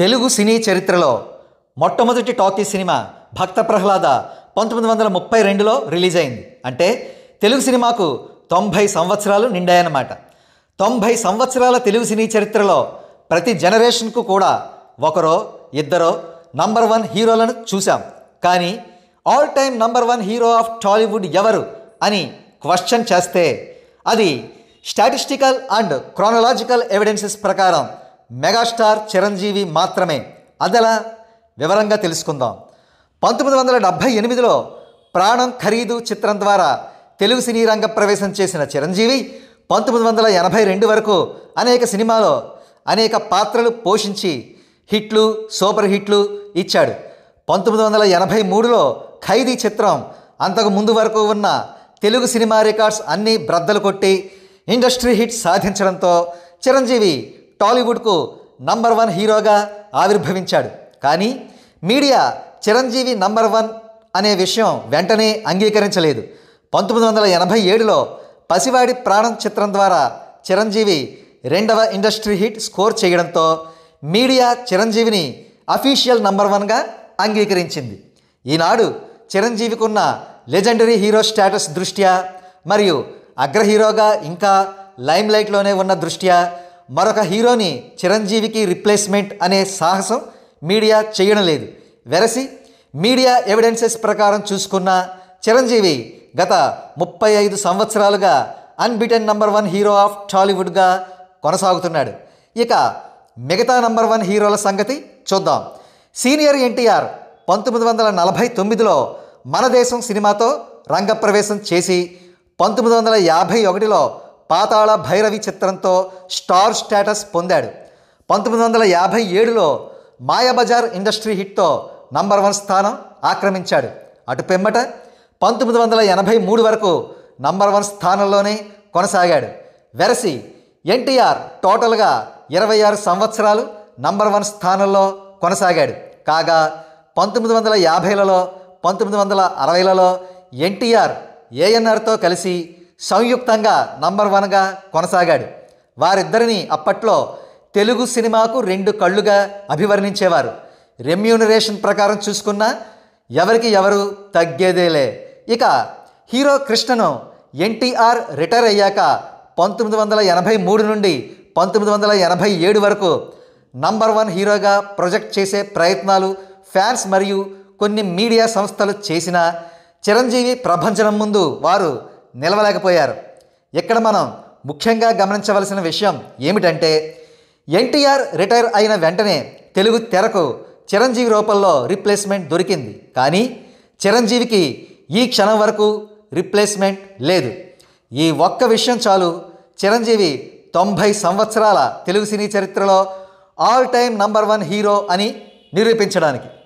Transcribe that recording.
తెలుగు సినీ చరిత్రలో మొట్టమొదటి టాకీ సినిమా భక్త ప్రహ్లాద పంతొమ్మిది వందల ముప్పై రెండులో రిలీజ్ అయింది అంటే తెలుగు సినిమాకు తొంభై సంవత్సరాలు నిండాయన్నమాట తొంభై సంవత్సరాల తెలుగు సినీ చరిత్రలో ప్రతి జనరేషన్కు కూడా ఒకరో ఇద్దరో నంబర్ వన్ హీరోలను చూశాం కానీ all time number one hero of Tollywood ఎవరు అని క్వశ్చన్ చేస్తే అది స్టాటిస్టికల్ అండ్ క్రానలాజికల్ ఎవిడెన్సెస్ ప్రకారం మెగాస్టార్ చిరంజీవి మాత్రమే అదెలా వివరంగా తెలుసుకుందాం పంతొమ్మిది వందల డెబ్భై ఎనిమిదిలో ప్రాణం ఖరీదు చిత్రం ద్వారా తెలుగు సినీ రంగ ప్రవేశం చేసిన చిరంజీవి పంతొమ్మిది వందల ఎనభై రెండు వరకు అనేక సినిమాలో అనేక పాత్రలు పోషించి హిట్లు సూపర్ హిట్లు ఇచ్చాడు పంతొమ్మిది వందల ఎనభై మూడులో ఖైదీ చిత్రం అంతకు ముందు వరకు ఉన్న తెలుగు సినిమా రికార్డ్స్ అన్నీ బ్రద్దలు కొట్టి ఇండస్ట్రీ హిట్ సాధించడంతో చిరంజీవి టాలీవుడ్కు నంబర్ వన్ హీరోగా ఆవిర్భవించాడు కానీ మీడియా చిరంజీవి నంబర్ వన్ అనే విషయం వెంటనే అంగీకరించలేదు పంతొమ్మిది వందల ఎనభై ఏడులో పసివాడి ప్రాణం చిత్రం ద్వారా చిరంజీవి రెండవ ఇండస్ట్రీ హిట్ స్కోర్ చేయడంతో మీడియా చిరంజీవిని అఫీషియల్ నంబర్ వన్గా అంగీకరించింది ఈనాడు చిరంజీవికున్న లెజెండరీ హీరో స్టేటస్ దృష్ట్యా మరియు అగ్రహీరోగా ఇంకా లైమ్లైట్లోనే ఉన్న దృష్ట్యా మరొక హీరోని చిరంజీవికి రిప్లేస్మెంట్ అనే సాహసం మీడియా చేయడం లేదు వెరసి మీడియా ఎవిడెన్సెస్ ప్రకారం చూసుకున్న చిరంజీవి గత ముప్పై ఐదు సంవత్సరాలుగా unbeaten number one hero of టాలీవుడ్గా కొనసాగుతున్నాడు ఇక మిగతా నంబర్ వన్ హీరోల సంగతి చూద్దాం సీనియర్ ఎన్టీఆర్ పంతొమ్మిది వందల నలభై తొమ్మిదిలో మన దేశం సినిమాతో రంగప్రవేశం చేసి పంతొమ్మిది వందల యాభై ఒకటిలో పాతాళ భైరవి చిత్రంతో స్టార్ స్టేటస్ పొందాడు పంతొమ్మిది వందల యాభై ఏడులో మాయాబజార్ ఇండస్ట్రీ హిట్తో నంబర్ వన్ స్థానం ఆక్రమించాడు అటు పెమ్మట పంతొమ్మిది వందల ఎనభై మూడు వరకు నంబర్ వన్ స్థానంలోనే కొనసాగాడు వెరసి ఎన్టీఆర్ టోటల్గా ఇరవై ఆరు సంవత్సరాలు నంబర్ వన్ స్థానంలో కొనసాగాడు కాగా పంతొమ్మిది వందల యాభైలలో పంతొమ్మిది వందల అరవైలలో ఎన్టీఆర్ ఏఎన్ఆర్తో కలిసి సంయుక్తంగా నంబర్ వన్గా కొనసాగాడు వారిద్దరిని అప్పట్లో తెలుగు సినిమాకు రెండు కళ్ళుగా అభివర్ణించేవారు రెమ్యూనరేషన్ ప్రకారం చూసుకున్నా ఎవరికి ఎవరు తగ్గేదేలే ఇక హీరో కృష్ణను ఎన్టీఆర్ రిటైర్ అయ్యాక పంతొమ్మిది వందల ఎనభై మూడు నుండి పంతొమ్మిది వందల ఎనభై ఏడు వరకు నంబర్ వన్ హీరోగా ప్రొజెక్ట్ చేసే ప్రయత్నాలు ఫ్యాన్స్ మరియు కొన్ని మీడియా సంస్థలు చేసిన చిరంజీవి ప్రభంజనం ముందు వారు నిలవలేకపోయారు ఇక్కడ మనం ముఖ్యంగా గమనించవలసిన విషయం ఏమిటంటే ఎన్టీఆర్ రిటైర్ అయిన వెంటనే తెలుగు తెరకు చిరంజీవి రూపంలో రీప్లేస్మెంట్ దొరికింది కానీ చిరంజీవికి ఈ క్షణం వరకు రీప్లేస్మెంట్ లేదు ఈ ఒక్క విషయం చాలు చిరంజీవి తొంభై సంవత్సరాల తెలుగు సినీ చరిత్రలో all time number one hero అని నిరూపించడానికి